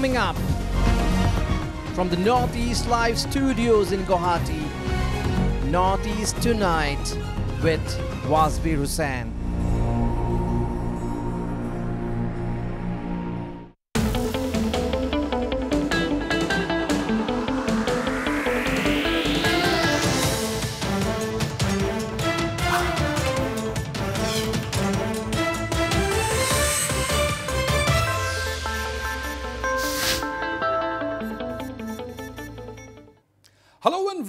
coming up from the Northeast Live Studios in Guwahati. Northeast Tonight with Wasbi Rusan.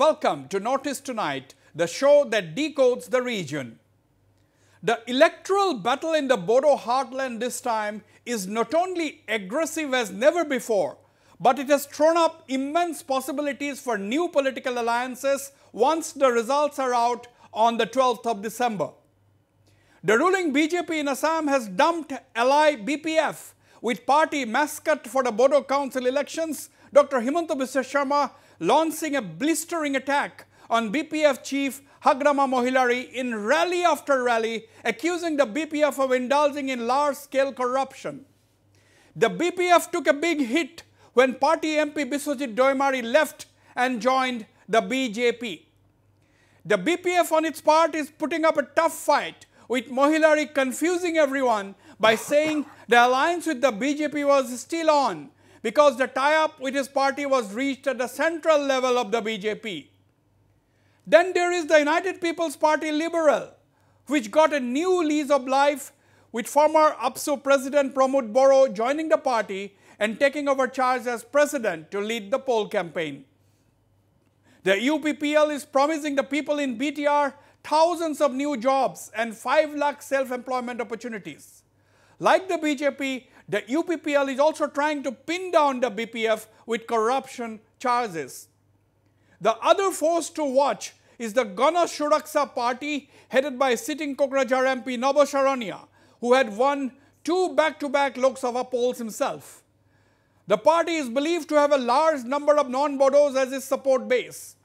Welcome to Notice Tonight, the show that decodes the region. The electoral battle in the Bodo heartland this time is not only aggressive as never before, but it has thrown up immense possibilities for new political alliances once the results are out on the 12th of December. The ruling BJP in Assam has dumped ally BPF with party mascot for the Bodo Council elections, Dr. Himanta Biswas Sharma, launching a blistering attack on BPF chief Hagrama Mohilari in rally after rally, accusing the BPF of indulging in large-scale corruption. The BPF took a big hit when party MP Biswajit Doimari left and joined the BJP. The BPF on its part is putting up a tough fight with Mohilari confusing everyone by saying the alliance with the BJP was still on because the tie-up with his party was reached at the central level of the BJP. Then there is the United People's Party Liberal, which got a new lease of life with former APSU president Pramod Boro joining the party and taking over charge as president to lead the poll campaign. The UPPL is promising the people in BTR thousands of new jobs and 5 lakh self-employment opportunities. Like the BJP, the UPPL is also trying to pin down the BPF with corruption charges. The other force to watch is the Gana Shuraksa party headed by sitting Kokrajhar MP Nabasharanya who had won two back-to-back -back Lok Sabha polls himself. The party is believed to have a large number of non-Bodos as its support base.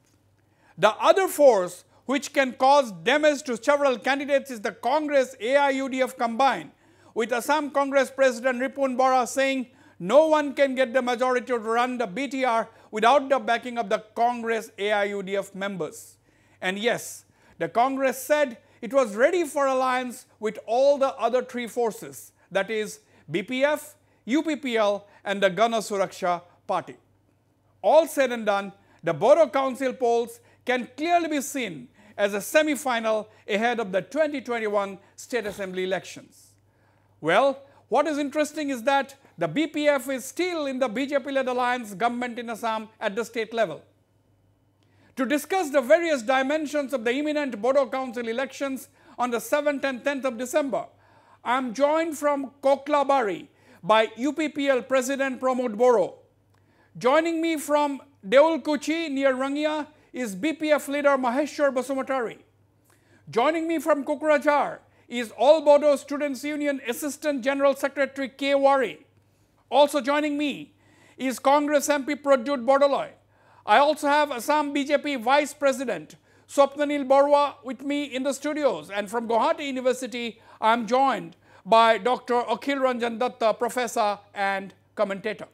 The other force which can cause damage to several candidates is the Congress AIUDF combined with Assam Congress President Ripun Bora saying no one can get the majority to run the BTR without the backing of the Congress AIUDF members. And yes, the Congress said it was ready for alliance with all the other three forces, that is BPF, UPPL and the Gana Suraksha Party. All said and done, the Borough Council polls can clearly be seen as a semi-final ahead of the 2021 State Assembly elections. Well, what is interesting is that the BPF is still in the BJP-led alliance government in Assam at the state level. To discuss the various dimensions of the imminent Bodo Council elections on the 7th and 10th of December, I am joined from Koklabari by UPPL President Pramod Boro. Joining me from Deulkuchi near Rangia is BPF leader Maheshwar Basumatari. Joining me from Kukurajhar is All Bodo Students Union Assistant General Secretary K. Wari. Also joining me is Congress MP Pradyut Bordoloi. I also have Assam BJP Vice President Swapnanil Borwa with me in the studios. And from Guwahati University, I'm joined by Dr. Akhil Ranjan Datta, professor and commentator.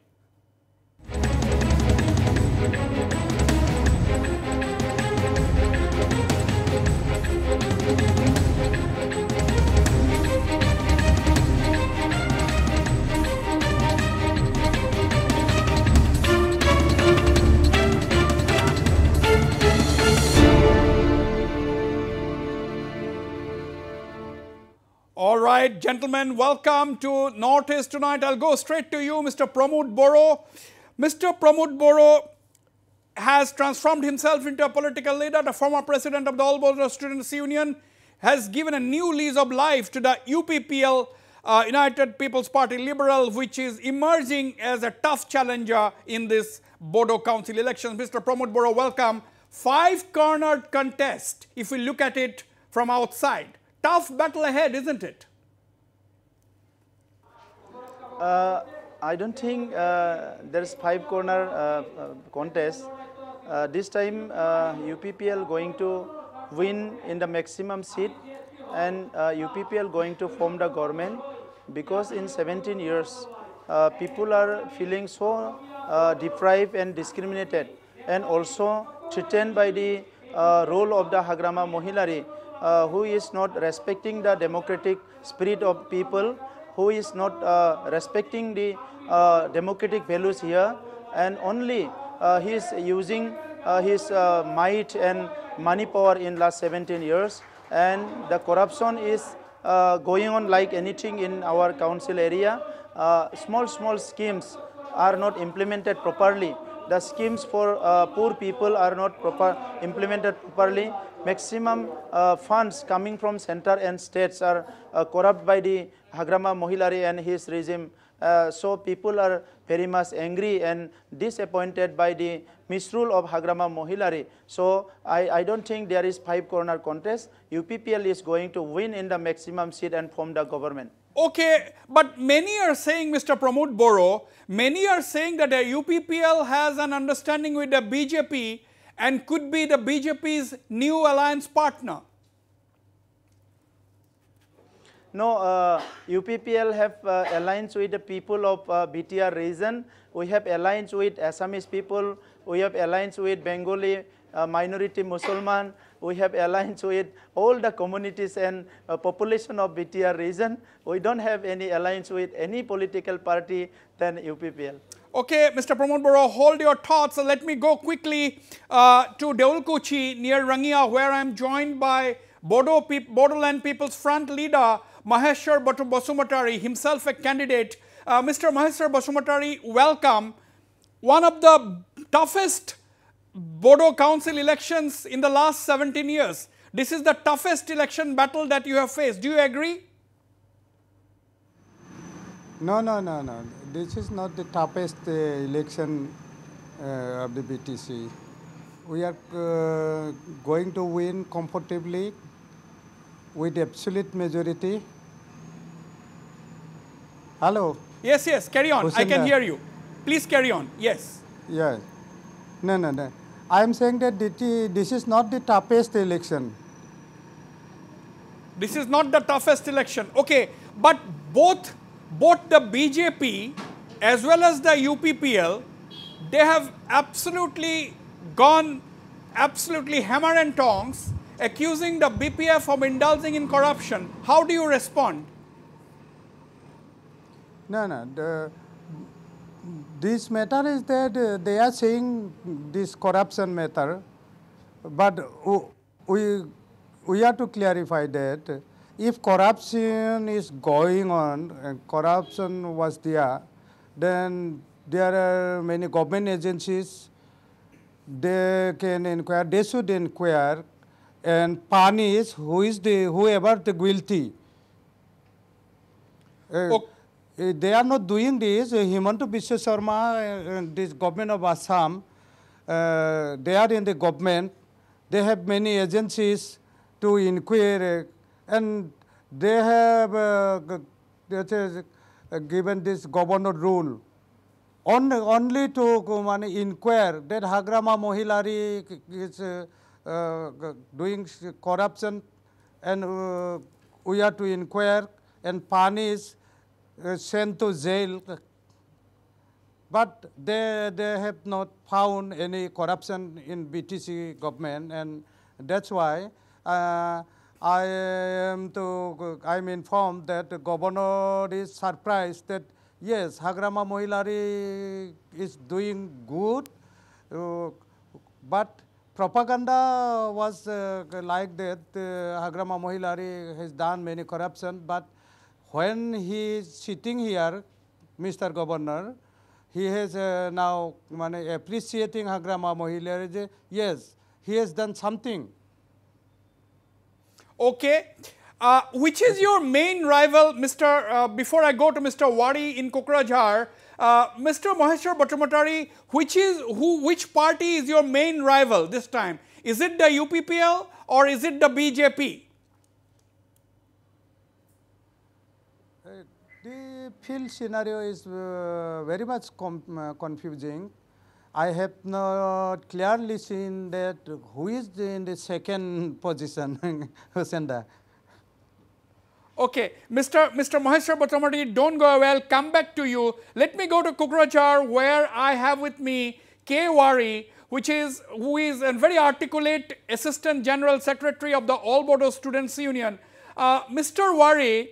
All right, gentlemen, welcome to Northeast tonight. I'll go straight to you, Mr. Pramod Boro. Mr. Pramod Boro has transformed himself into a political leader. The former president of the All Bodo Students Union has given a new lease of life to the UPPL, uh, United People's Party Liberal, which is emerging as a tough challenger in this Bodo Council elections. Mr. Pramod Boro, welcome. Five-cornered contest, if we look at it from outside tough battle ahead, isn't it? Uh, I don't think uh, there's five corner uh, uh contest. Uh, this time UPPL uh, going to win in the maximum seat and UPPL going to form the government because in 17 years people are feeling so deprived and discriminated and also threatened by the role of the Hagrama Mohilari uh, who is not respecting the democratic spirit of people, who is not uh, respecting the uh, democratic values here, and only uh, he is using uh, his uh, might and money power in last 17 years, and the corruption is going on like anything in our council area. small, small schemes are not implemented properly the schemes for uh, poor people are not proper implemented properly maximum uh, funds coming from center and states are uh, corrupt by the Hagrama Mohilari and his regime. Uh, so people are very much angry and disappointed by the misrule of Hagrama Mohilari. So I, I don't think there is five corner contest. UPPL is going to win in the maximum seat and form the government. Okay, but many are saying, Mr. Pramod Boro, many are saying that the UPPL has an understanding with the BJP and could be the BJP's new alliance partner. No, uh, UPPL have uh, alliance with the people of uh, BTR region. We have alliance with Assamese people. We have alliance with Bengali uh, minority Muslim. We have alliance with all the communities and uh, population of BTR region. We don't have any alliance with any political party than UPPL. Okay, Mr. Pramod Borough, hold your thoughts. let me go quickly uh, to Deulkuchi near Rangia where I am joined by Bodo pe Bodoland People's Front leader Maheshwar Basumatari, himself a candidate. Uh, Mr. Maheshwar Basumatari, welcome. One of the toughest Bodo council elections in the last 17 years. This is the toughest election battle that you have faced. Do you agree? No, no, no, no this is not the toughest uh, election uh, of the BTC. We are uh, going to win comfortably with absolute majority. Hello? Yes, yes, carry on. Hussain I can hear you. Please carry on. Yes. Yes. No, no, no. I am saying that this is not the toughest election. This is not the toughest election. Okay. But both both the BJP as well as the UPPL, they have absolutely gone absolutely hammer and tongs accusing the BPF of indulging in corruption. How do you respond? No, no. The, this matter is that uh, they are saying this corruption matter, but we, we have to clarify that if corruption is going on, and corruption was there, then there are many government agencies, they can inquire, they should inquire and punish who is the, whoever the guilty. Uh, okay. Uh, they are not doing this. Uh, Himanta Biswa Sharma, uh, this government of Assam, uh, they are in the government. They have many agencies to inquire uh, and they have uh, uh, given this governor rule on, only to um, inquire that Hagrama Mohilari is uh, doing corruption and we are to inquire and punish, sent to jail but they, they have not found any corruption in BTC government and that's why uh, I am to I am informed that the governor is surprised that yes, Hagrama Mohilari is doing good, uh, but propaganda was uh, like that. Uh, Hagrama Mohilari has done many corruption, but when he is sitting here, Mr. Governor, he has uh, now appreciating Hagrama Mohilari. Yes, he has done something. Okay. Uh, which is your main rival, Mr. Uh, before I go to Mr. Wadi in Kokrajhar, uh, Mr. Maheshwar Bhattamatari, which is who? Which party is your main rival this time? Is it the UPPL or is it the BJP? Uh, the field scenario is uh, very much uh, confusing. I have not clearly seen that who is in the second position, Husenda. Okay, Mr. Mr. Maheshwar Bhattamadi, don't go away. come back to you. Let me go to Kukrajar, where I have with me K. Wari, which is who is a very articulate Assistant General Secretary of the All Bodo Students Union. Uh, Mr. Wari,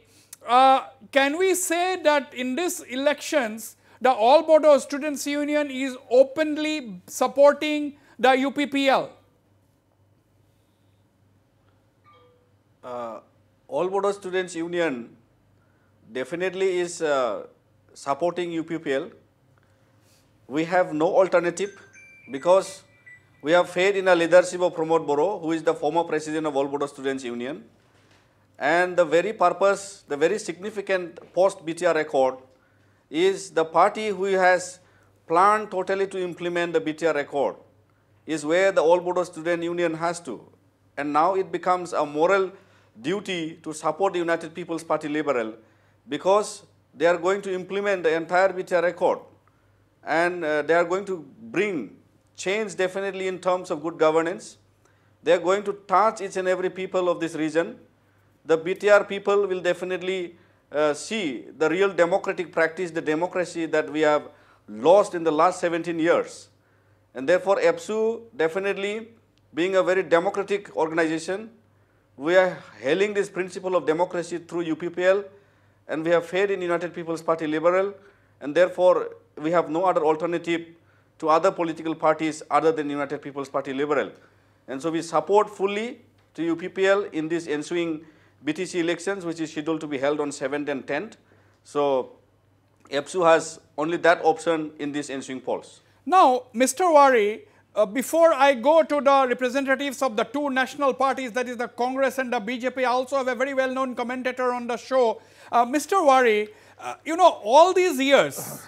uh, can we say that in these elections, the All Bodo Students Union is openly supporting the UPPL? Uh, All Bodo Students Union definitely is uh, supporting UPPL. We have no alternative because we have faith in the leadership of Pramod Boro, who is the former president of All Bodo Students Union. And the very purpose, the very significant post-BTR record is the party who has planned totally to implement the BTR Accord is where the All Bodo Student Union has to. And now it becomes a moral duty to support the United People's Party Liberal because they are going to implement the entire BTR Accord and uh, they are going to bring change definitely in terms of good governance. They are going to touch each and every people of this region. The BTR people will definitely uh, see the real democratic practice, the democracy that we have lost in the last 17 years. And therefore, EPSU definitely being a very democratic organization, we are hailing this principle of democracy through UPPL and we have faith in United People's Party Liberal and therefore we have no other alternative to other political parties other than United People's Party Liberal. And so we support fully to UPPL in this ensuing BTC elections, which is scheduled to be held on 7th and 10th. So, EPSU has only that option in these ensuing polls. Now, Mr. Wari, uh, before I go to the representatives of the two national parties, that is the Congress and the BJP, I also have a very well-known commentator on the show. Uh, Mr. Wari, uh, you know, all these years,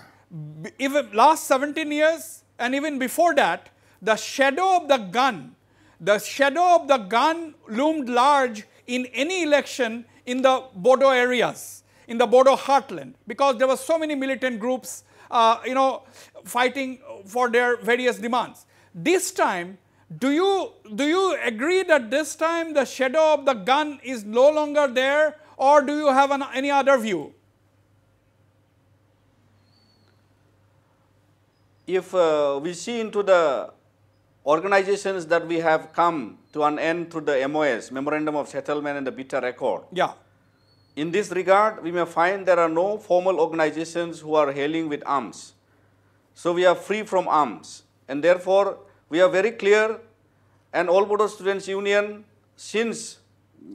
even last 17 years and even before that, the shadow of the gun, the shadow of the gun loomed large in any election in the Bodo areas, in the Bodo heartland, because there were so many militant groups, uh, you know, fighting for their various demands. This time, do you, do you agree that this time the shadow of the gun is no longer there or do you have an, any other view? If uh, we see into the organizations that we have come to an end through the MOS, Memorandum of Settlement and the Bitter Record. Yeah. In this regard, we may find there are no formal organizations who are hailing with arms. So we are free from arms. And therefore, we are very clear, and All Bodo Students Union, since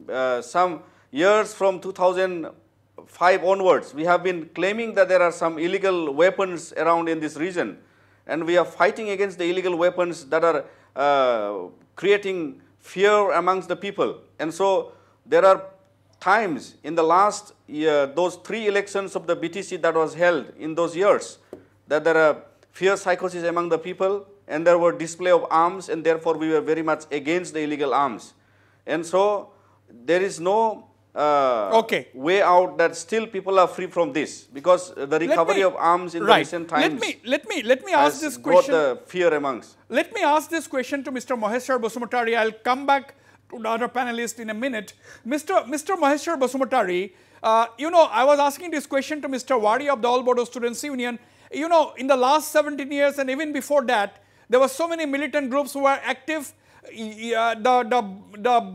uh, some years from 2005 onwards, we have been claiming that there are some illegal weapons around in this region and we are fighting against the illegal weapons that are uh, creating fear amongst the people. And so there are times in the last year, those three elections of the BTC that was held in those years, that there are fear psychosis among the people and there were display of arms and therefore we were very much against the illegal arms. And so there is no uh, okay. way out that still people are free from this because the recovery me, of arms in right. recent times. Let me let me let me ask this question. the fear amongst. Let me ask this question to Mr. Maheshwar Basumatari. I'll come back to the other panelist in a minute. Mr. Mr. Maheshwar Basumutari, uh, you know, I was asking this question to Mr. Wadi of the All Bodo Students Union. You know, in the last 17 years and even before that, there were so many militant groups who were active. Uh, the the the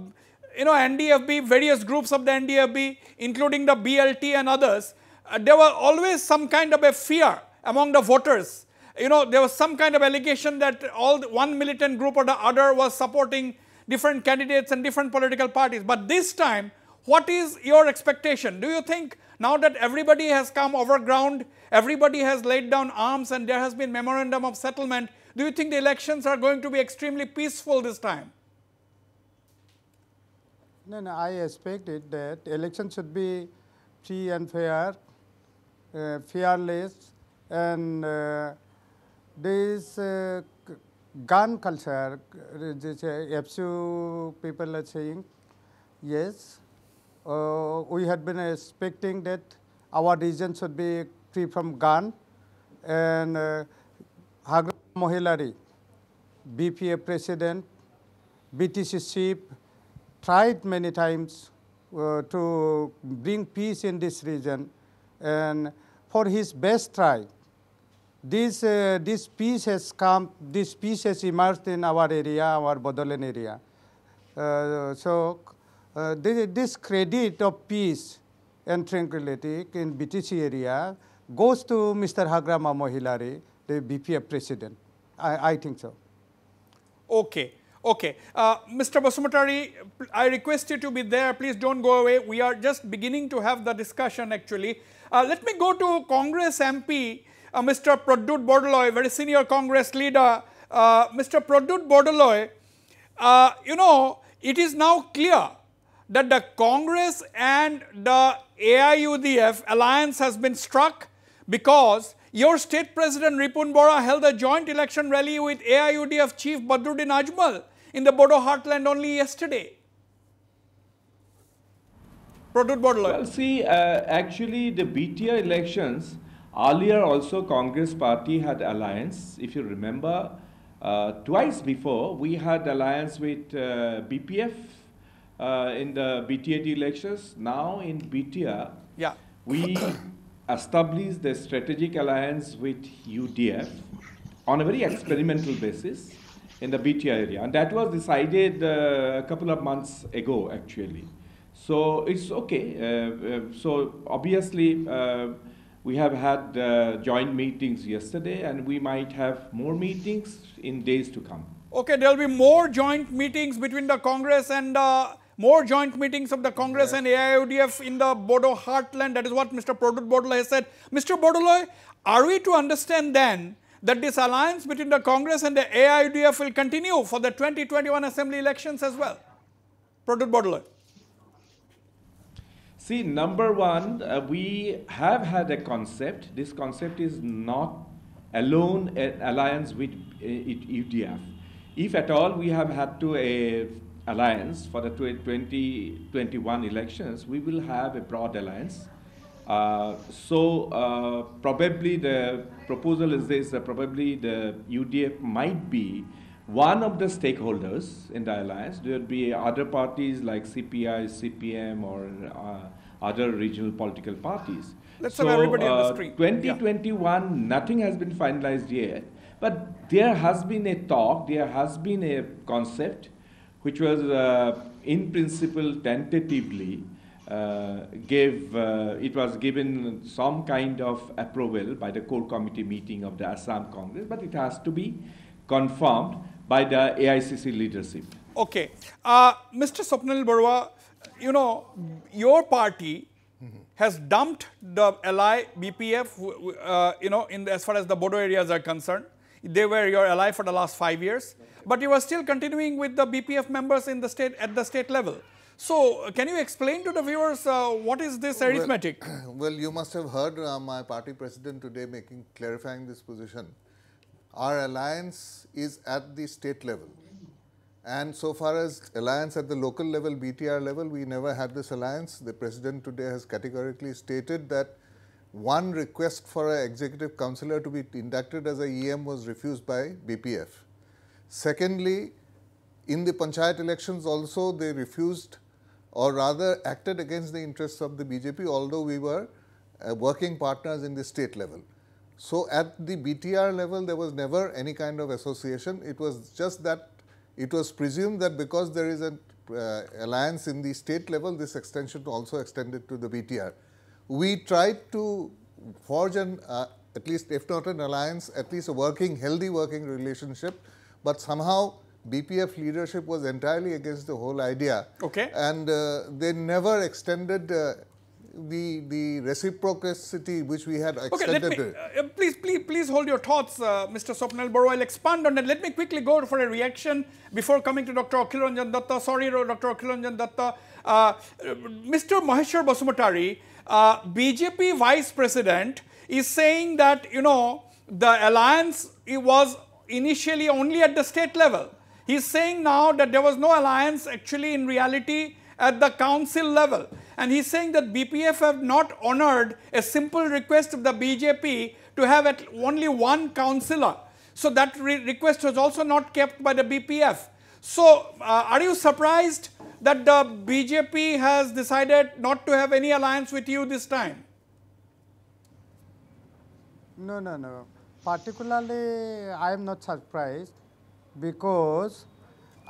you know NDFB, various groups of the NDFB, including the BLT and others, uh, there were always some kind of a fear among the voters. You know, there was some kind of allegation that all one militant group or the other was supporting different candidates and different political parties. But this time, what is your expectation? Do you think now that everybody has come over ground, everybody has laid down arms and there has been memorandum of settlement, do you think the elections are going to be extremely peaceful this time? No, no, I expected that election should be free and fair, uh, fearless, and uh, this uh, gun culture, which uh, uh, few people are saying, yes, uh, we had been expecting that our region should be free from gun, and uh, Mohilari, BPA president, BTC chief, tried many times uh, to bring peace in this region, and for his best try, this, uh, this peace has come, this peace has emerged in our area, our Bodolan area. Uh, so uh, this, this, credit of peace and tranquility in BTC area goes to Mr. Hagrama Mohilari, the BPF president. I, I think so. Okay. Okay. Uh, Mr. Basumatari, I request you to be there. Please don't go away. We are just beginning to have the discussion actually. Uh, let me go to Congress MP, uh, Mr. Pradut Bordoloi, very senior Congress leader. Uh, Mr. Pradut Bordoloi, uh, you know, it is now clear that the Congress and the AIUDF alliance has been struck because your state president Ripun Bora held a joint election rally with AIUDF chief Badruddin Ajmal in the Bodo heartland only yesterday? Bordoloi. Well, see, uh, actually the BTR elections, earlier also Congress party had alliance. If you remember, uh, twice before we had alliance with uh, BPF uh, in the BTAT elections. Now in BTR, yeah. we established the strategic alliance with UDF on a very experimental basis in the Betia area. And that was decided uh, a couple of months ago, actually. So it's okay. Uh, uh so obviously, uh, we have had uh, joint meetings yesterday, and we might have more meetings in days to come. Okay, there will be more joint meetings between the Congress and more joint meetings of the Congress yes. and AIODF in the Bodo heartland. That is what Mr. Produt Bodola has said. Mr. Bodola, are we to understand then that this alliance between the Congress and the AIUDF will continue for the 2021 assembly elections as well? Pradut Bordoloi. See, number one, uh, we have had a concept. This concept is not alone an alliance with uh, UDF. If at all we have had to a alliance for the 2021 elections, we will have a broad alliance. Uh, so uh, probably the proposal is this that uh, probably the UDF might be one of the stakeholders in the alliance. There would be other parties like CPI, CPM, or uh, other regional political parties. Let's so, have everybody uh, on the uh, screen. 2021, yeah. nothing has been finalized yet, but there has been a talk, there has been a concept which was uh, in principle tentatively uh, gave, uh, it was given some kind of approval by the core committee meeting of the Assam Congress, but it has to be confirmed by the AICC leadership. Okay. Uh, Mr. Sopnil Barwa, you know, your party mm -hmm. has dumped the ally BPF, uh, you know, in the, as far as the Bodo areas are concerned. They were your ally for the last five years, but you are still continuing with the BPF members in the state at the state level. So, uh, can you explain to the viewers uh, what is this arithmetic? Well, well you must have heard uh, my party president today making clarifying this position. Our alliance is at the state level. And so far as alliance at the local level, BTR level, we never had this alliance. The president today has categorically stated that one request for an executive councillor to be inducted as a EM was refused by BPF. Secondly, in the panchayat elections also they refused or rather acted against the interests of the BJP, although we were uh, working partners in the state level. So, at the BTR level, there was never any kind of association. It was just that it was presumed that because there is an uh, alliance in the state level, this extension also extended to the BTR. We tried to forge an, uh, at least if not an alliance, at least a working, healthy working relationship, but somehow BPF leadership was entirely against the whole idea. Okay. And uh, they never extended uh, the the reciprocity which we had extended. Okay, let me, uh, uh, please, please, please hold your thoughts, uh, Mr. Sopnel Boro. I'll expand on that. Let me quickly go for a reaction before coming to Dr. Akhilanjan Datta. Sorry, Dr. Akhilanjan Datta. Uh, Mr. Maheshwar Basumatari, BJP Vice President, is saying that, you know, the alliance it was initially only at the state level. He's saying now that there was no alliance actually in reality at the council level. And he's saying that BPF have not honored a simple request of the BJP to have at only one councillor. So that re request was also not kept by the BPF. So uh, are you surprised that the BJP has decided not to have any alliance with you this time? No, no, no. Particularly, I am not surprised because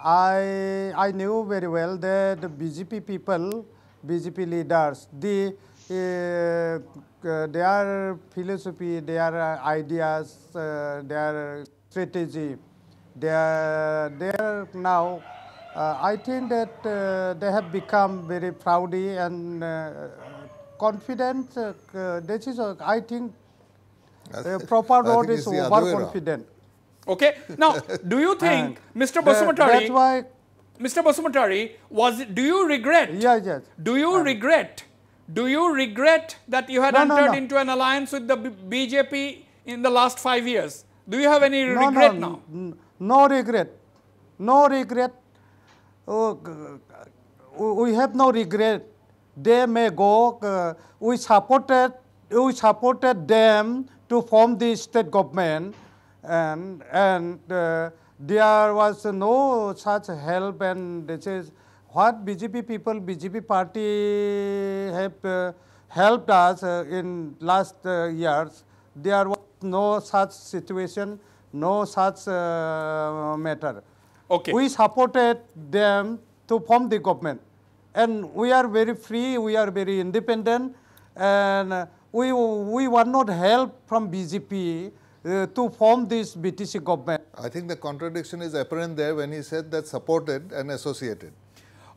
I, I knew very well that the BJP people, BJP leaders, the, eh, uh, their philosophy, their ideas, uh, their strategy, their, are now, uh, I think that uh, they have become very proudy and uh, confident. this uh, is, I think, proper road is overconfident. Okay. Now, do you think Mr. Basumatari? That's why. Mr. Basumatari, was do you regret? Yeah, yes. Do you regret? Do you regret that you had no, entered no, no. into an alliance with the B BJP in the last five years? Do you have any regret now? No regret. No regret. Oh, we have no regret. They may go. Uh, we supported. We supported them to form the state government and, and uh, there was no such help and this is what BJP people, BJP party have uh, helped us uh, in last uh, years. There was no such situation, no such uh, matter. Okay. We supported them to form the government. And we are very free, we are very independent, and we, we were not helped from BJP uh, to form this BTC government. I think the contradiction is apparent there when he said that supported and associated.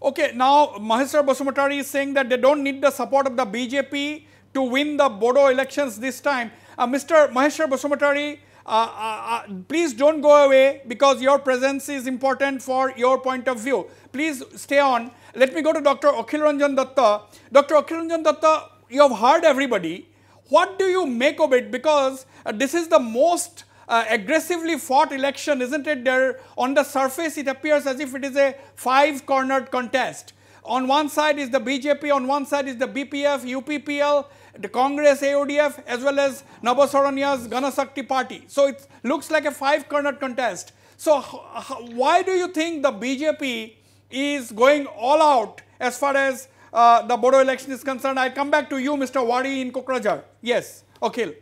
Okay, now Maheswar Basumatari is saying that they don't need the support of the BJP to win the Bodo elections this time. Uh, Mr. Maheswar Basumatari, uh, uh, uh, please don't go away because your presence is important for your point of view. Please stay on. Let me go to Dr. Akhil Ranjan Datta. Dr. Akhil Ranjan Datta, you have heard everybody. What do you make of it? Because uh, this is the most uh, aggressively fought election, isn't it? There, on the surface, it appears as if it is a five-cornered contest. On one side is the BJP, on one side is the BPF, UPPL, the Congress, AODF, as well as Nabasaranya's Ganasakti party. So it looks like a five-cornered contest. So why do you think the BJP is going all out as far as uh, the Bodo election is concerned. I'll come back to you, Mr. Wadi in Kokrajhar. Yes, Okay.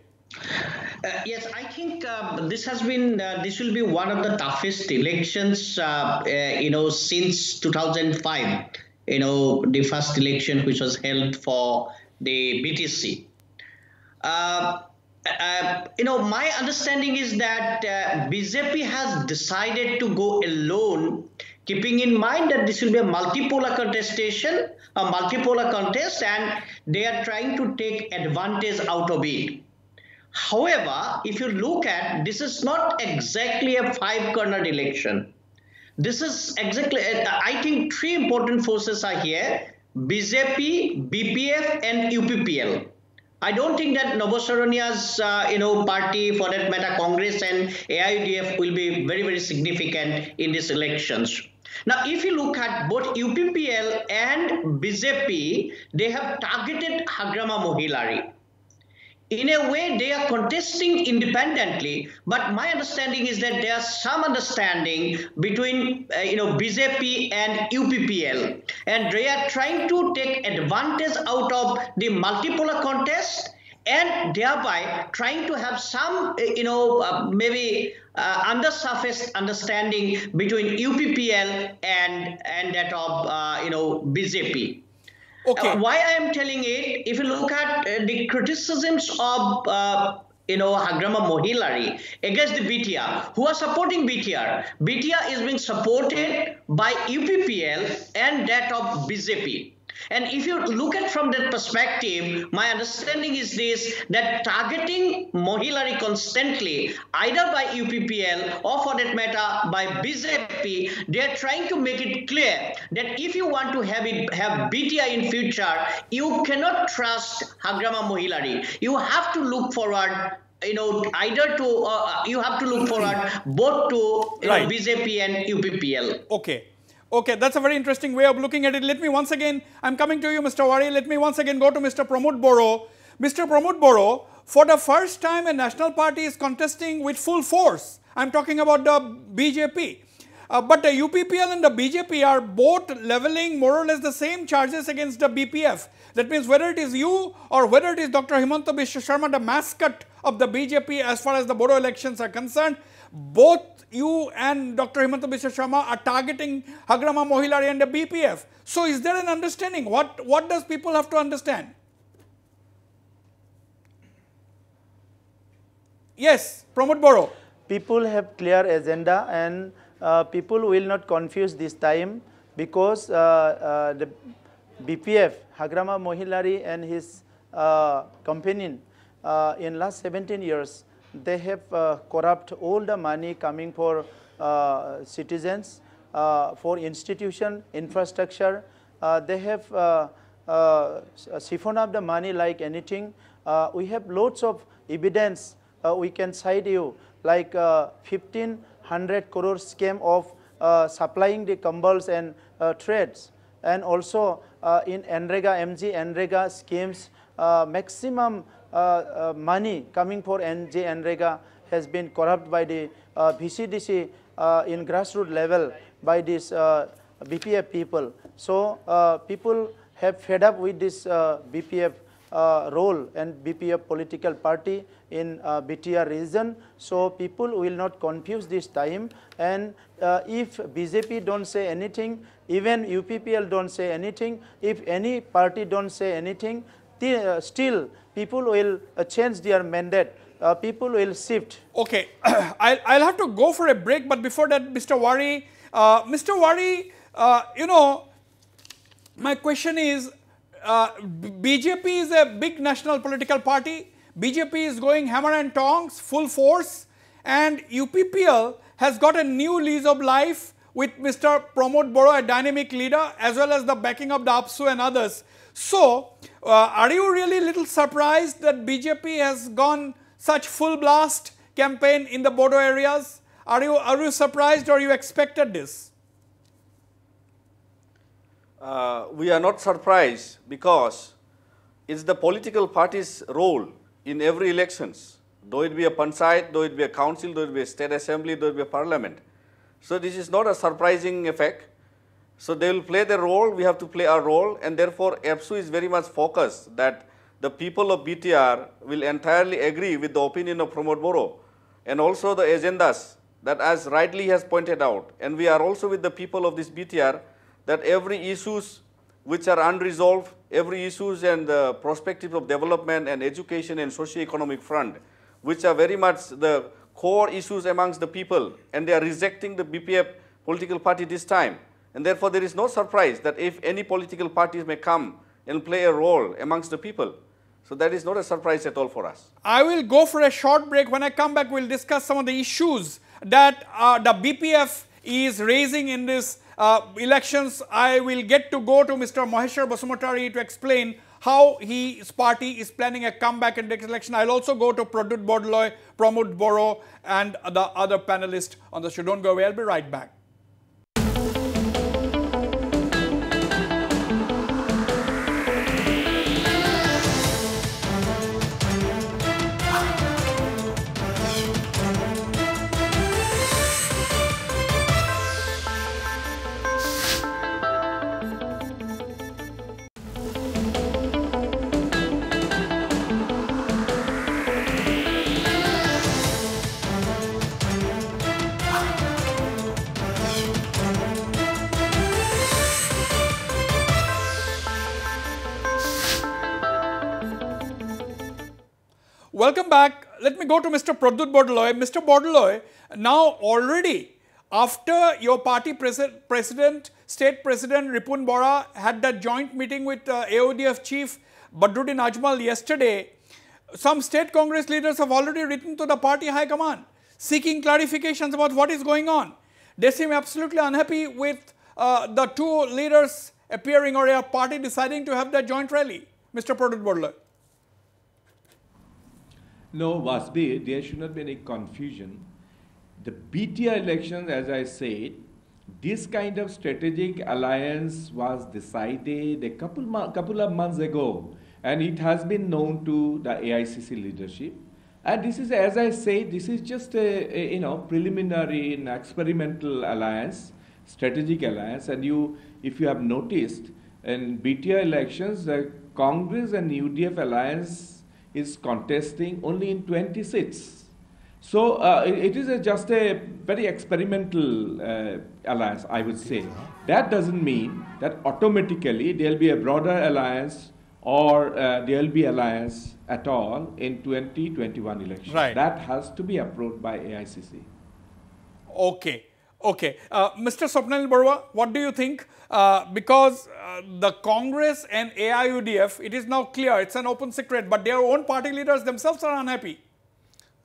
Uh, yes, I think uh, this has been uh, this will be one of the toughest elections, uh, uh, you know, since 2005. You know, the first election which was held for the BTC. you know, my understanding is that BJP has decided to go alone, keeping in mind that this will be a multipolar contestation a multipolar contest and they are trying to take advantage out of it. However, if you look at this is not exactly a five cornered election. This is exactly, I think three important forces are here, BJP, BPF and UPPL. I don't think that Novosaronia's, uh, you know, party for that matter, Congress and AIDF will be very, very significant in these elections. Now, if you look at both UPPL and BJP, they have targeted Hagrama Mohilari. In a way, they are contesting independently, but my understanding is that there's some understanding between, uh, you know, BJP and UPPL, and they are trying to take advantage out of the multipolar contest and thereby trying to have some, uh, you know, uh, maybe uh, under surface understanding between UPPL and and that of uh, you know BJP. Okay. Uh, why I am telling it, if you look at uh, the criticisms of you know, Hagrama Mohilari against the BTR, who are supporting BTR. BTR is being supported by UPPL and that of BJP. And if you look at from that perspective, my understanding is this that targeting Mohilari constantly, either by UPPL or for that matter by BJP, they are trying to make it clear that if you want to have it have BTI in future, you cannot trust Hagrama Mohilari. You have to look forward you know, either to uh, uh you have to look forward both to right. know, BJP and UPPL. Okay, Okay, that's a very interesting way of looking at it. Let me once again, I'm coming to you, Mr. Wari. Let me once again go to Mr. Pramod Boro. Mr. Pramod Boro, for the first time, a national party is contesting with full force. I'm talking about the BJP. Uh, but the UPPL and the BJP are both leveling more or less the same charges against the BPF. That means whether it is you or whether it is Dr. Himanta Biswa Sharma, the mascot of the BJP as far as the Boro elections are concerned, both you and Dr. Himanta Biswa Sharma are targeting Hagrama Mohilari and the BPF. So is there an understanding? What, what does people have to understand? Yes, Pramod Boro. People have clear agenda and uh, people will not confuse this time because uh, uh, the BPF, Hagrama Mohilari and his uh, companion uh, in last 17 years they have uh, corrupt all the money coming for uh, citizens, uh, for institution, infrastructure. they have siphoned up the money like anything. we have lots of evidence we can cite you like 1500 crore scheme of uh, supplying the cumbles and uh, trades and also uh, in NREGA, MG NREGA schemes maximum uh, uh, money coming for NJ NREGA has been corrupt by the VCDC uh, in grassroots level by this BPF people. So people have fed up with this BPF uh, role and BPF political party in uh, BTR region. So people will not confuse this time and uh, if BJP don't say anything, even UPPL don't say anything, if any party don't say anything, uh, still people will uh, change their mandate. Uh, people will shift. Okay, I'll, I'll have to go for a break, but before that, Mr. Wari, Mr. Wari, you know, my question is, BJP is a big national political party. BJP is going hammer and tongs, full force, and UPPL has got a new lease of life with Mr. Pramod Boro, a dynamic leader, as well as the backing of the APSU and others. So, uh, are you really little surprised that BJP has gone such full blast campaign in the Bodo areas? Are you, are you surprised or you expected this? Uh, we are not surprised because it's the political party's role in every elections, though it be a panchayat, though it be a council, though it be a state assembly, though it be a parliament. So this is not a surprising effect. So they will play their role, we have to play our role and therefore EPSU is very much focused that the people of BTR will entirely agree with the opinion of Pramod Boro and also the agendas that as rightly has pointed out and we are also with the people of this BTR that every issues which are unresolved, every issues and the perspective of development and education and socio-economic front which are very much the core issues amongst the people and they are rejecting the BPF political party this time. And therefore, there is no surprise that if any political parties may come and play a role amongst the people. So that is not a surprise at all for us. I will go for a short break. When I come back, we'll discuss some of the issues that uh, the BPF is raising in this uh, elections. I will get to go to Mr. Maheshwar Basumatari to explain how his party is planning a comeback in next election. I'll also go to Pradut Bordoloi, Pramod Boro and the other panelists on the show. Don't go away. I'll be right back. Welcome back. Let me go to Mr. Pradut Bordoloi. Mr. Bordoloi, now already after your party pres president, state president Ripun Bora had that joint meeting with uh, AODF chief Badruddin Ajmal yesterday, some state Congress leaders have already written to the party high command seeking clarifications about what is going on. They seem absolutely unhappy with uh, the two leaders appearing or a party deciding to have that joint rally. Mr. Pradut Bordoloi. No, Vasbi, there should not be any confusion. The BTI elections, as I said, this kind of strategic alliance was decided a couple, couple of months ago, and it has been known to the AICC leadership. And this is, as I say, this is just a, a you know preliminary and experimental alliance, strategic alliance. And you, if you have noticed, in BTI elections, the Congress and UDF alliance is contesting only in 20 seats. So uh, it, it is a, just a very experimental uh, alliance, I would say. That doesn't mean that automatically there'll be a broader alliance or uh, there'll be alliance at all in 2021 election. Right. That has to be approved by AICC. Okay. Okay. Uh, Mr. Sopnal Barwa, what do you think? Uh, because uh, the Congress and AIUDF, it is now clear, it's an open secret, but their own party leaders themselves are unhappy.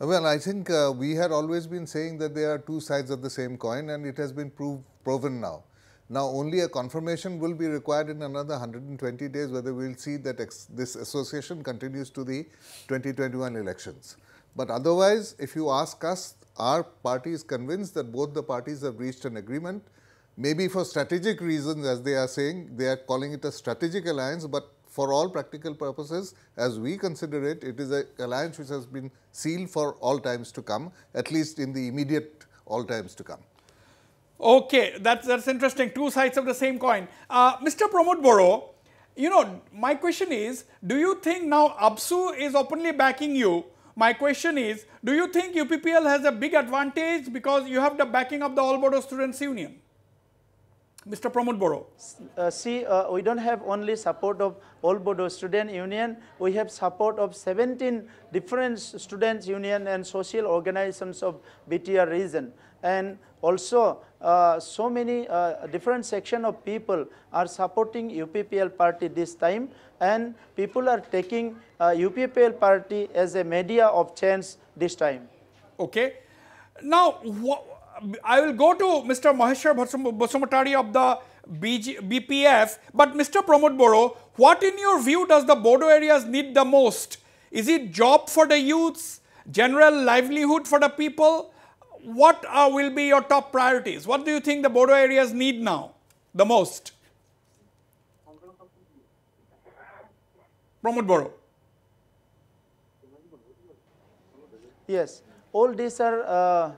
Uh, well, I think uh, we had always been saying that there are two sides of the same coin and it has been proved, proven now. Now, only a confirmation will be required in another 120 days whether we will see that this association continues to the 2021 elections. But otherwise, if you ask us, our party is convinced that both the parties have reached an agreement Maybe for strategic reasons as they are saying, they are calling it a strategic alliance, but for all practical purposes as we consider it, it is an alliance which has been sealed for all times to come, at least in the immediate all times to come. Okay, that's, that's interesting. Two sides of the same coin. Uh, Mr. Pramod Boro, you know, my question is, do you think now ABSU is openly backing you? My question is, do you think UPPL has a big advantage because you have the backing of the All Bodo Students Union? Mr. Pramod Boro. Uh, see, uh, we don't have only support of all Bodo Student Union. We have support of 17 different students union and social organizations of BTR region. And also, uh, so many uh, different section of people are supporting UPPL party this time. And people are taking UPPL uh, party as a media of change this time. Okay. Now, what I will go to Mr. Maheshwar Bosomatari of the BG, BPF, but Mr. Pramod Boro, what in your view does the Bodo areas need the most? Is it job for the youths, general livelihood for the people? What are, will be your top priorities? What do you think the Bodo areas need now the most? Pramod Boro. Yes, all these are uh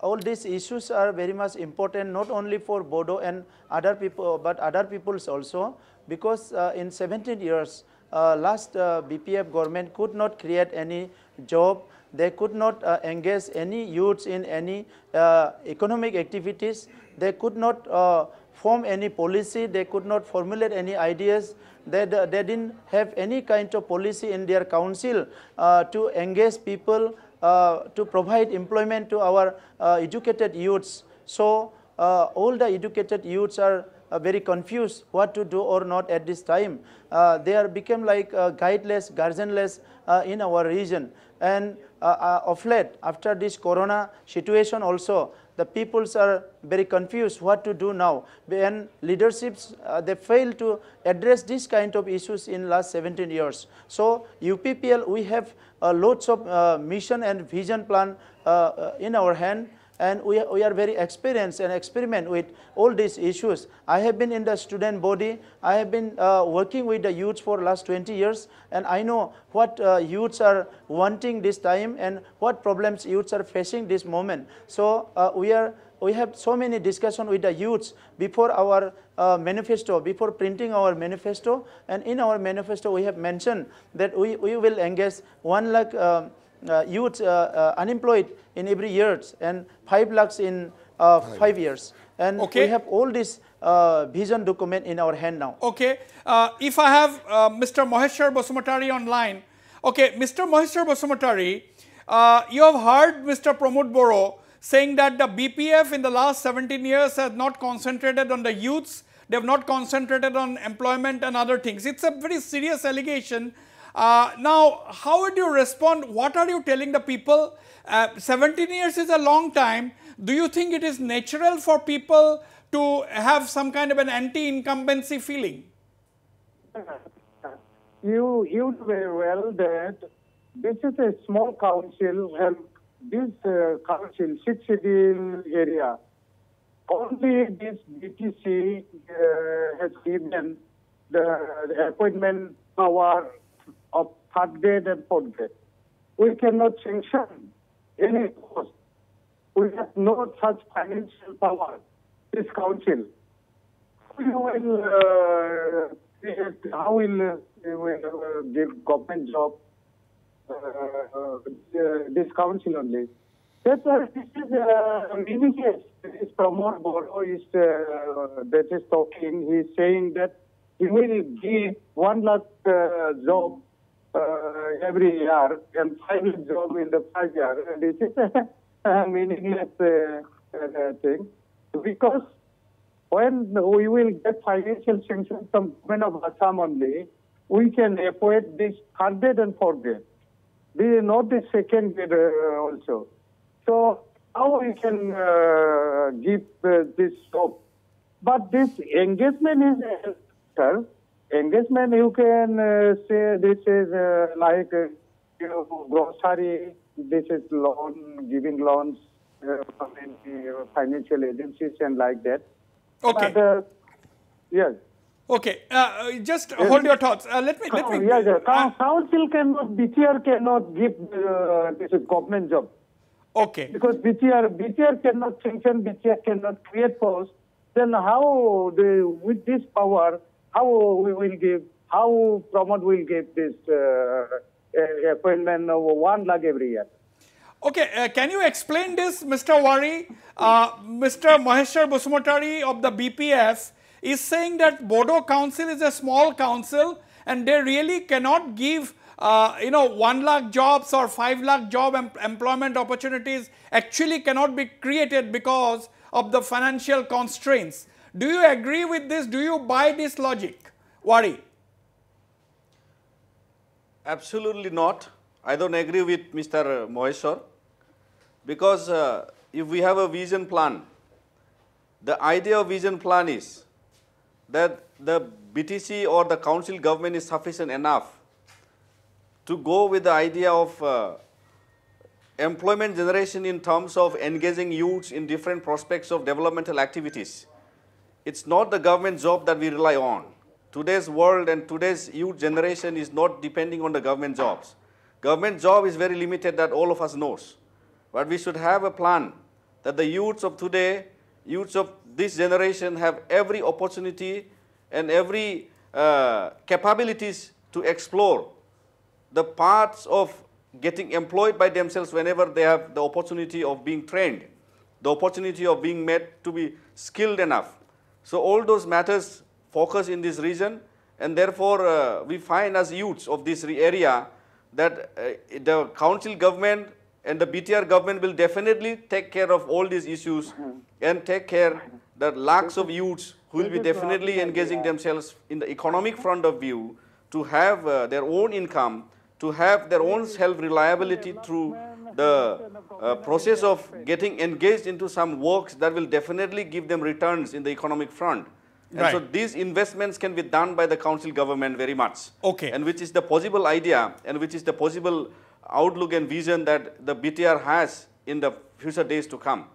all these issues are very much important not only for Bodo and other people but other peoples also because uh, in 17 years uh, last uh, BPF government could not create any job they could not uh, engage any youths in any uh, economic activities they could not uh, form any policy they could not formulate any ideas they, they didn't have any kind of policy in their council to engage people uh, to provide employment to our uh, educated youths. So all uh, the educated youths are uh, very confused what to do or not at this time. Uh, they are become like uh, guideless, guardianless in our region. And of late, after this corona situation also, the peoples are very confused what to do now. And leaderships, they fail to address this kind of issues in last 17 years. So UPPL, we have uh, lots of uh, mission and vision plan uh, in our hand and we are, we are very experienced and experiment with all these issues. I have been in the student body, I have been uh, working with the youths for last 20 years and I know what uh, youths are wanting this time and what problems youths are facing this moment. So uh, we are we have so many discussion with the youths before our uh, manifesto, before printing our manifesto. And in our manifesto, we have mentioned that we, we will engage 1 lakh uh, uh, youth uh, uh, unemployed in every year and 5 lakhs in uh, 5 years. And okay. we have all this vision document in our hand now. Okay. if I have Mr. Moheshwar Basumatari online, okay, Mr. Moheshwar Basumatari, you have heard Mr. Pramod Boro saying that the BPF in the last 17 years has not concentrated on the youths, they have not concentrated on employment and other things. It's a very serious allegation. Uh, now, how would you respond? What are you telling the people? Uh, 17 years is a long time. Do you think it is natural for people to have some kind of an anti-incumbency feeling? You, you very well that this is a small council and this uh, council, six schedule area, only this BTC uh, has given the, the appointment power of third grade and fourth grade. We cannot sanction any post. We have no such financial power, this council. We will, uh, how will, uh, will uh, give government job this only. That's why this is uh, meaningless. This promoter Boro is uh, that is talking. He is saying that he will give one last uh, job uh, every year and five job in the five year. This is a meaningless thing because when we will get financial sanctions from men of Assam only, we can avoid this hundred and forget not notice second grade also. So how we can uh, give uh, this hope? But this engagement is uh, sir, engagement you can say this is like you know grocery. This is loan giving loans from financial agencies and like that. Okay. But, yes. Okay, uh, uh just hold your thoughts. Uh, let me. Let oh, me. Yeah, yeah. Uh, Council cannot, BTR cannot give uh, this government job. Okay. Because BTR, BTR cannot sanction, BTR cannot create post. Then how the with this power, how we will give, how promote will give this uh, uh appointment of one lakh every year. Okay, uh, can you explain this, Mr. Wari? Uh, Mr. Maheshwar Busumotari of the BPF is saying that Bodo Council is a small council and they really cannot give uh, you know 1 lakh jobs or 5 lakh job em employment opportunities actually cannot be created because of the financial constraints. Do you agree with this? Do you buy this logic? Wari? Absolutely not. I don't agree with Mr. Moesor because uh, if we have a vision plan, the idea of vision plan is that the BTC or the council government is sufficient enough to go with the idea of uh, employment generation in terms of engaging youths in different prospects of developmental activities. It's not the government job that we rely on. Today's world and today's youth generation is not depending on the government jobs. Government job is very limited that all of us knows. But we should have a plan that the youths of today, youths of this generation have every opportunity and every uh, capabilities to explore the paths of getting employed by themselves whenever they have the opportunity of being trained, the opportunity of being made to be skilled enough. So all those matters focus in this region and therefore uh, we find as youths of this area that uh, the council government and the BTR government will definitely take care of all these issues hmm. and take care that lakhs of youths who will be definitely engaging themselves in the economic front of view to have uh, their own income, to have their own self-reliability through the uh, process of getting engaged into some works that will definitely give them returns in the economic front. And right. so these investments can be done by the council government very much. Okay. And which is the possible idea and which is the possible outlook and vision that the BTR has in the future days to come.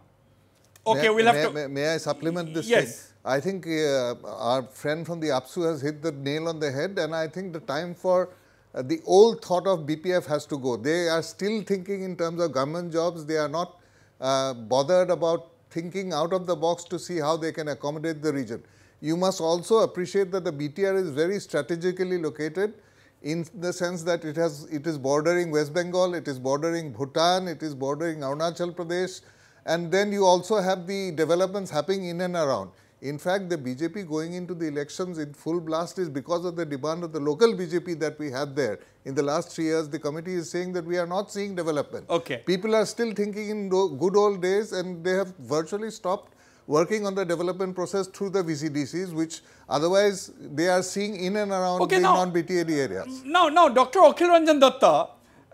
Okay, may, we'll have may, to... May, may, I supplement this Yes. Thing? I think uh, our friend from the APSU has hit the nail on the head and I think the time for uh, the old thought of BPF has to go. They are still thinking in terms of government jobs. They are not uh, bothered about thinking out of the box to see how they can accommodate the region. You must also appreciate that the BTR is very strategically located in the sense that it has it is bordering West Bengal, it is bordering Bhutan, it is bordering Arunachal Pradesh, and then you also have the developments happening in and around. In fact, the BJP going into the elections in full blast is because of the demand of the local BJP that we had there. In the last three years, the committee is saying that we are not seeing development. Okay. People are still thinking in good old days and they have virtually stopped working on the development process through the VCDCs, which otherwise they are seeing in and around okay, the non-BTAD areas. Now, now, Dr. Akhil Ranjan Datta,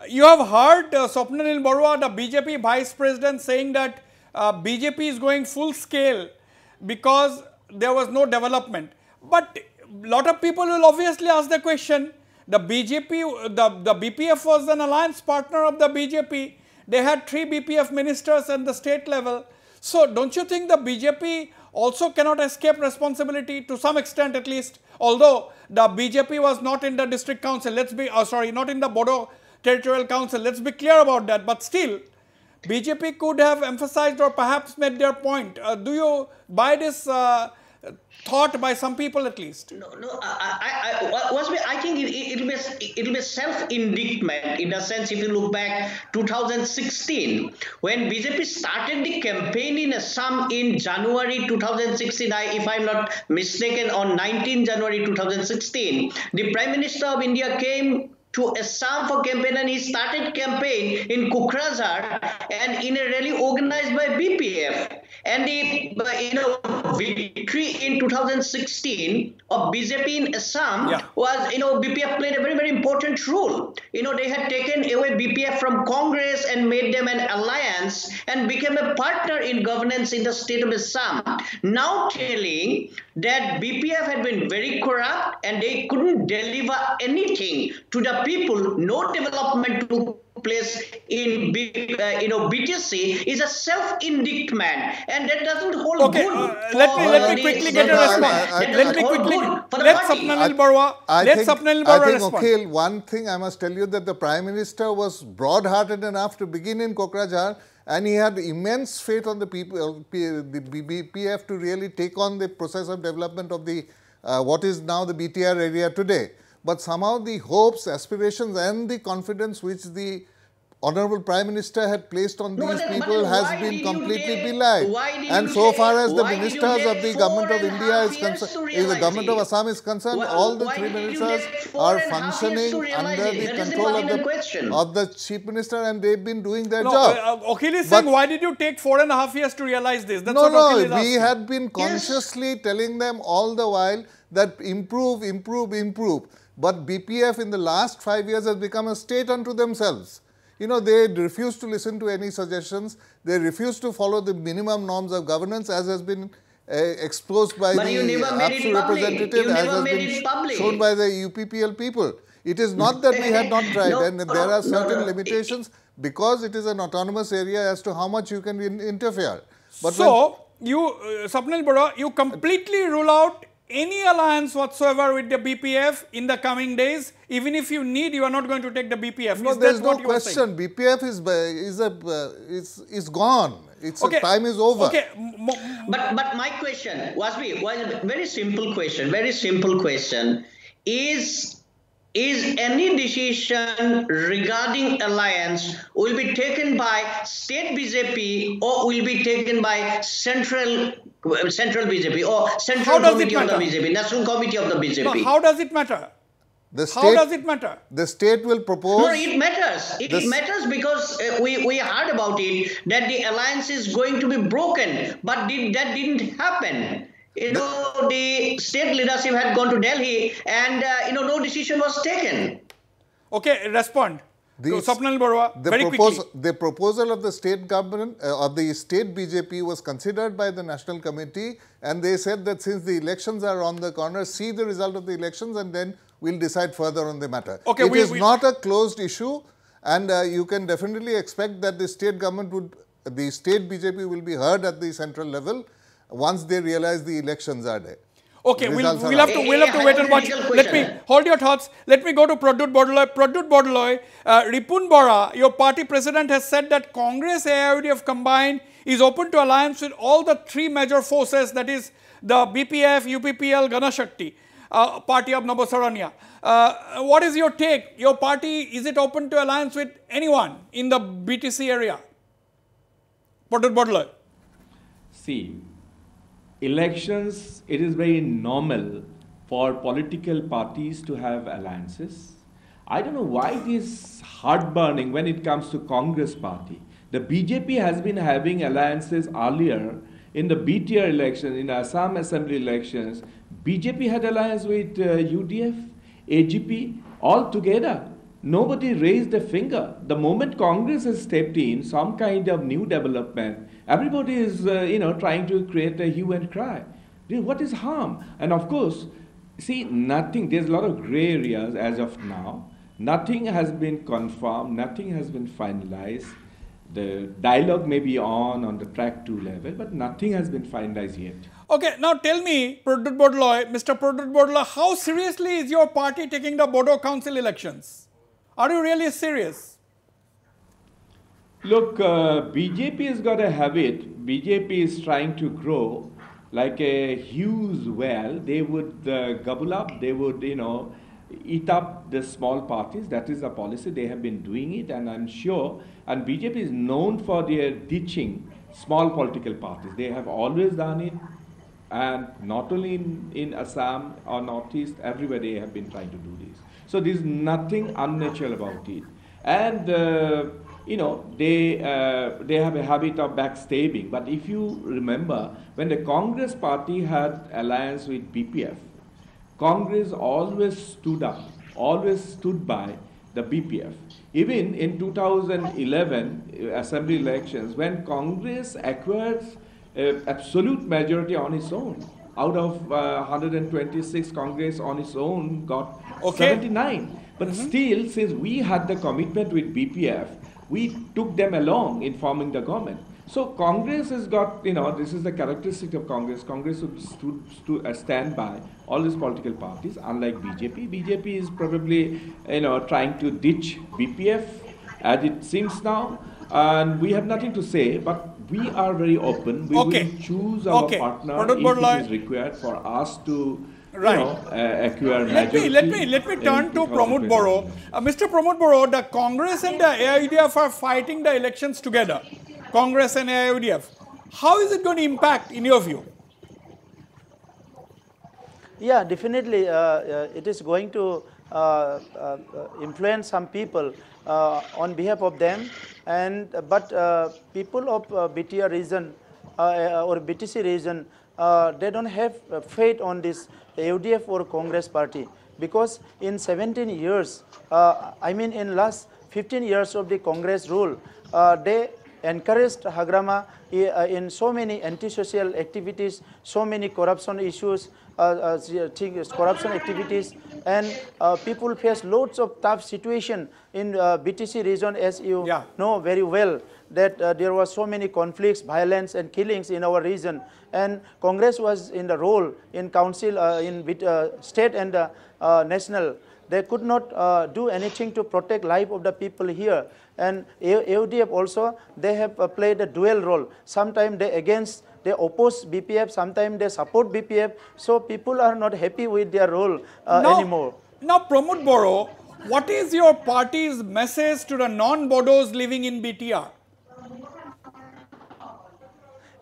you have heard uh, Swapnanil Barua, the BJP Vice President, saying that uh, BJP is going full scale because there was no development. But lot of people will obviously ask the question, the BJP, the, the BPF was an alliance partner of the BJP. They had three BPF ministers at the state level. So don't you think the BJP also cannot escape responsibility to some extent at least, although the BJP was not in the district council, let's be, oh, sorry, not in the Bodo territorial council, let's be clear about that, but still, BJP could have emphasized or perhaps made their point. Uh, do you buy this uh, thought by some people at least. No, no. I, I, I, I think it, will be it will be self-indictment in a sense. If you look back 2016, when BJP started the campaign in Assam in January 2016, I, if I'm not mistaken, on 19 January 2016, the Prime Minister of India came to Assam for campaign and he started campaign in Kukrazar and in a rally organized by BPF and the you know victory in 2016 of BJP in Assam yeah. was you know BPF played a very very important role. You know they had taken away BPF from Congress and made them an alliance and became a partner in governance in the state of Assam. Now telling that BPF had been very corrupt and they couldn't deliver anything to the people, no development to place in B, uh, you know BTC is a self-indictment, and that doesn't hold okay, good. Uh, let me let me quickly get a response. let me quickly let Sapnanil Barwa. Let Sapnanil Barwa respond. Akhil, one thing I must tell you that the Prime Minister was broad-hearted enough to begin in Kokrajhar and he had immense faith on the people, the BPF to really take on the process of development of the uh, what is now the BTR area today but somehow the hopes, aspirations and the confidence which the Honorable Prime Minister had placed on no, these people has been completely belied. And so far as the ministers of the government of India is concerned, is the government of Assam is concerned, well, all the three ministers are functioning under the control of the of the chief minister, and they've been doing their no, job. Uh, Akhil uh, is saying, why did you take four and a half years to realize this? That's no, no, we had been consciously yes. telling them all the while that improve, improve, improve. But BPF in the last five years has become a state unto themselves. You know, they refuse to listen to any suggestions. They refuse to follow the minimum norms of governance as has been uh, exposed by but the APSU representative, as has been shown by the UPPL people. It is not that we have not tried no, and there are certain no, no. limitations because it is an autonomous area as to how much you can in interfere. But so, you, uh, Sapnal you completely rule out any alliance whatsoever with the BPF in the coming days. Even if you need, you are not going to take the BPF. No, there is no question. BPF is uh, is a uh, is is gone. It's okay. time is over. Okay. But but my question was was very simple question. Very simple question is. Is any decision regarding alliance will be taken by state BJP or will be taken by central central BJP or oh, central committee of the BJP, national committee of the BJP. No, how does it matter? The state, How does it matter? The state will propose. No, it matters. It, it matters because uh, we, we heard about it that the alliance is going to be broken, but did, that didn't happen. You know, the state leadership had gone to Delhi and, uh, you know, no decision was taken. Okay, respond. The, so, Sapnal the, very propos- quickly. the proposal of the state government, uh, of the state BJP was considered by the national committee and they said that since the elections are on the corner, see the result of the elections and then we'll decide further on the matter. Okay, it we, is we, not a closed issue and uh, you can definitely expect that the state government would, the state BJP will be heard at the central level once they realize the elections are there. Okay, we'll, we'll have to we'll have to wait and watch. Let me hold your thoughts. Let me go to Pradut Bordoloi. Pradut Bordoloi, uh, Ripun Bora, your party president has said that Congress of combined is open to alliance with all the three major forces that is the BPF, UPPL, Ganashakti, uh, party of Nabosaranya. Uh, what is your take? Your party, is it open to alliance with anyone in the BTC area? Pradut Bordoloi. See, elections, it is very normal for political parties to have alliances. I don't know why this heartburning when it comes to Congress party. The BJP has been having alliances earlier in the BTR election, in Assam Assembly elections. BJP had alliance with uh, UDF, AGP, all together. Nobody raised a finger. The moment Congress has stepped in, some kind of new development, everybody is, uh, you know, trying to create a hue and cry. What is harm? And of course, see, nothing, there's a lot of gray areas as of now. Nothing has been confirmed, nothing has been finalized. The dialogue may be on on the track two level, but nothing has been finalized yet. Okay, now tell me, Produt Bodloy, Mr. Produt Bodloy, how seriously is your party taking the Bodo Council elections? Are you really serious? Look, uh, BJP has got a habit. BJP is trying to grow like a huge well. They would uh, gobble up, they would, you know, eat up the small parties. That is the policy. They have been doing it, and I'm sure. And BJP is known for their ditching small political parties. They have always done it, and not only in, in Assam or Northeast, everywhere they have been trying to do this. So there's nothing unnatural about it. And uh, you know they uh, they have a habit of backstabbing. But if you remember, when the Congress Party had alliance with BPF, Congress always stood up, always stood by the BPF. Even in 2011 uh, assembly elections, when Congress acquired uh, absolute majority on its own, out of uh, 126 Congress on its own got okay. 79. But mm-hmm. still, since we had the commitment with BPF, we took them along in forming the government. So Congress has got, you know, this is the characteristic of Congress. Congress would stood, stood, uh, stand by all these political parties, unlike BJP. BJP is probably, you know, trying to ditch BPF as it seems now and we have nothing to say, but we are very open. We okay. will choose our okay. partner if it is required for us to right. You know, uh, acquire let me let me let me turn to Pramod Boro. Uh, Mr. Pramod Boro, the Congress and the AIUDF are fighting the elections together. Congress and AIUDF. How is it going to impact, in your view? Yeah, definitely, uh, uh it is going to uh, uh, influence some people uh, on behalf of them. And uh, but uh, people of BTR region or BTC region, they don't have faith on this UDF or Congress party because in 17 years, I mean in last 15 years of the Congress rule, they encouraged Hagrama in so many antisocial activities, so many corruption issues, uh, uh, uh, corruption activities and people face lots of tough situation in BTC region as you yeah. know very well that uh, there were so many conflicts, violence, and killings in our region. And Congress was in the role in council, uh, in uh, state and national. They could not do anything to protect life of the people here. And AUDF also, they have played a dual role. Sometimes they against they oppose BPF, sometimes they support BPF. So people are not happy with their role uh, now, anymore. Now, Pramod Boro, what is your party's message to the non-Bodos living in BTR?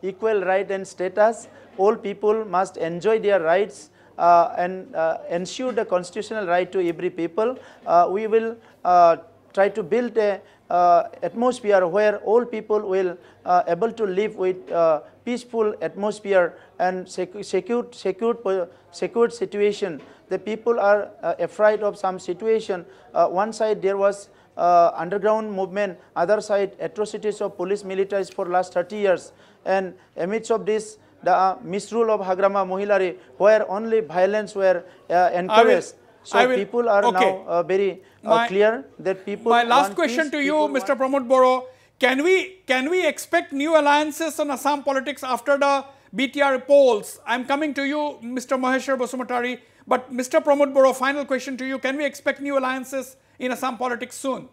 Equal right and status. All people must enjoy their rights. Uh, and uh, ensure the constitutional right to every people. Uh, we will uh, try to build a uh, atmosphere where all people will uh, able to live with peaceful atmosphere and secure, secured, secure situation. The people are uh, afraid of some situation. Uh, one side there was uh, underground movement, other side atrocities of police militaries for last 30 years. And amidst of this, the uh, misrule of Hagrama Mohilari, where only violence were uh, encouraged. So will, people are okay. now uh, very uh, my, clear that people. My last question to you, Mr. Pramod Boro. Can we, can we expect new alliances on Assam politics after the BTR polls? I'm coming to you, Mr. Maheshwar Basumatari. But Mr. Pramod Boro, final question to you. Can we expect new alliances in Assam politics soon?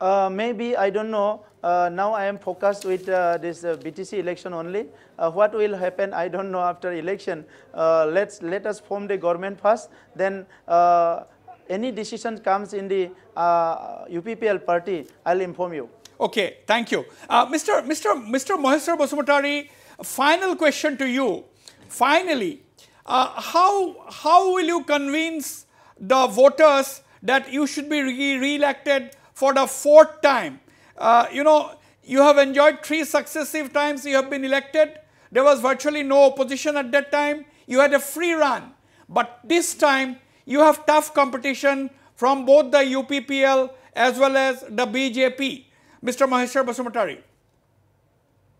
Uh, maybe, I don't know. Uh, now I am focused with uh, this uh, BTC election only. Uh, what will happen, I don't know after election. Uh, let's, let us form the government first. Then any decision comes in the uh, UPPL party, I'll inform you. Okay, thank you. Uh, Mr. Mr. Mr. Mohisar Basumatari, final question to you. Finally, uh, how, how will you convince the voters that you should be re-elected for the fourth time? Uh, you know, you have enjoyed three successive times you have been elected. There was virtually no opposition at that time. You had a free run. But this time, you have tough competition from both the UPPL as well as the BJP, Mr. Maheshwar Basumatari?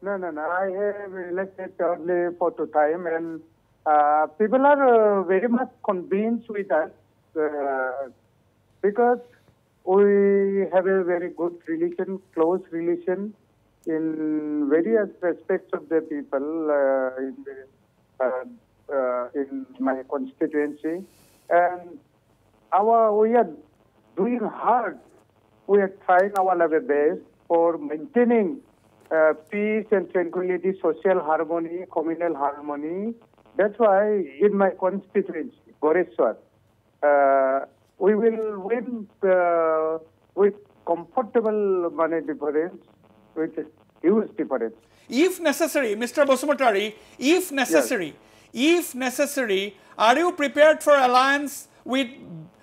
No, no, no. I have elected only for two time, and uh, people are uh, very much convinced with us uh, because we have a very good relation, close relation in various aspects of the people uh, in, the, uh, uh, in my constituency. And our, we are doing hard. We are trying our level best for maintaining uh, peace and tranquility, social harmony, communal harmony. That's why in my constituency, Goreswar, uh, we will win uh, with comfortable money difference, with huge difference. If necessary, Mr. Bosumatari, if necessary, yes. if necessary, are you prepared for alliance with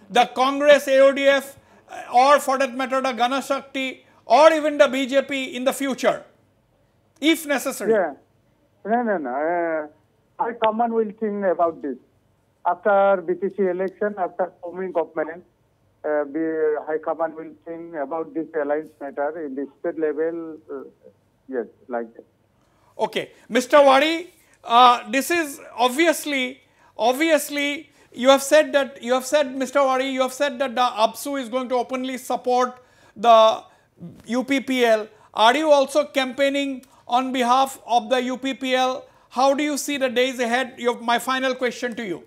the Congress AODF uh, or for that matter the Ganashakti, Shakti or even the BJP in the future if necessary? Yeah. No, no, no. Uh, someone will think about this. After BTC election, after forming government, uh, the High Command will think about this alliance matter in the state level. Uh, yes, like that. Okay. Mr. Wari, uh, this is obviously, obviously you have said that, you have said Mr. Wari, you have said that the ABSU is going to openly support the UPPL. Are you also campaigning on behalf of the UPPL? How do you see the days ahead? Your, my final question to you.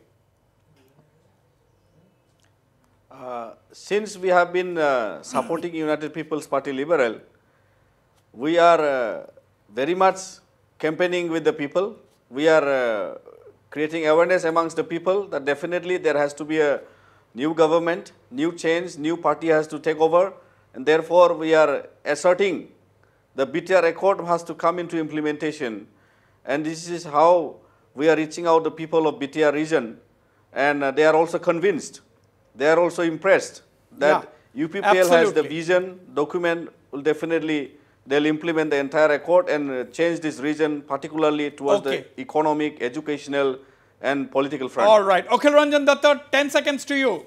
Uh, since we have been uh, supporting United People's Party Liberal, we are uh, very much campaigning with the people. We are uh, creating awareness amongst the people that definitely there has to be a new government, new change, new party has to take over and therefore we are asserting the BTR Accord has to come into implementation and this is how we are reaching out the people of BTR region and uh, they are also convinced, they are also impressed that yeah, UPPL absolutely. has the vision, document will definitely they'll implement the entire accord and uh, change this region particularly towards okay. the economic, educational and political front. All right. Okay, Ranjan Datta, 10 seconds to you.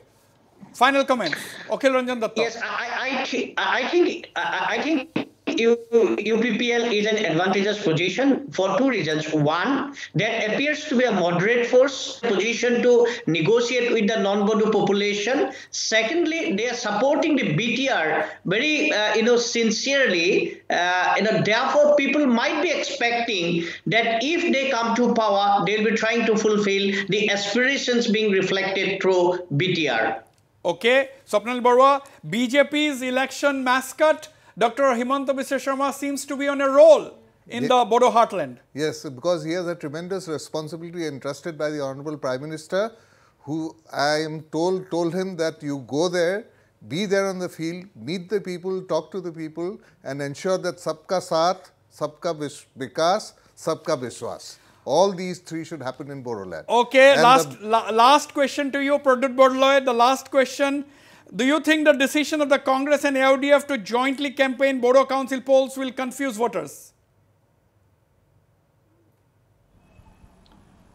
Final comments. Okay, Ranjan Datta. Yes, I, I, I think, I think UPPL is an advantageous position for two reasons. One, there appears to be a moderate force position to negotiate with the non-Bodo population. Secondly, they are supporting the BTR very, uh, you know, sincerely. Uh, you know, therefore, people might be expecting that if they come to power, they'll be trying to fulfill the aspirations being reflected through BTR. Okay, Sapnal Barwa, BJP's election mascot Dr. Himanta Biswa Sharma seems to be on a roll in the Bodo heartland. Yes, because he has a tremendous responsibility entrusted by the Honorable Prime Minister, who I am told told him that you go there, be there on the field, meet the people, talk to the people, and ensure that sabka saath, sabka vikas, sabka vishwas. All these three should happen in land. Okay, last la last question to you, Pradut Borloy. The last question. Do you think the decision of the Congress and AODF to jointly campaign Bodo Council polls will confuse voters?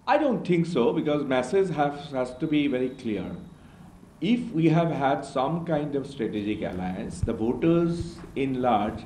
I don't think so because message have, has to be very clear. If we have had some kind of strategic alliance, the voters in large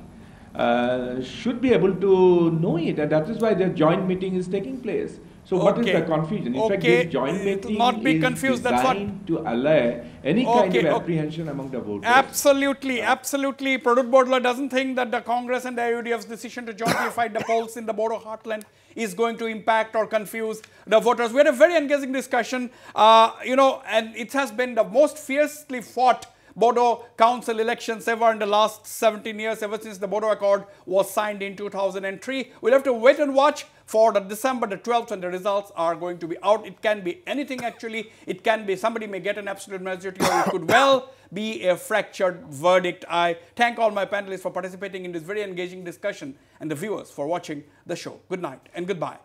uh, should be able to know it, and that is why the joint meeting is taking place. So okay. what is the confusion? In okay. fact, this joint uh, meeting not be confused. That's what to allay any okay. kind of apprehension among the voters. Absolutely, uh, absolutely. Pradut Bodla doesn't think that the Congress and the IUDF's decision to jointly fight the polls in the Bodo heartland is going to impact or confuse the voters. We had a very engaging discussion, uh, you know, and it has been the most fiercely fought Bodo council elections ever in the last 17 years, ever since the Bodo Accord was signed in 2003. We'll have to wait and watch for the December the 12th when the results are going to be out. It can be anything actually. It can be somebody may get an absolute majority or it could well be a fractured verdict. I thank all my panelists for participating in this very engaging discussion and the viewers for watching the show. Good night and goodbye.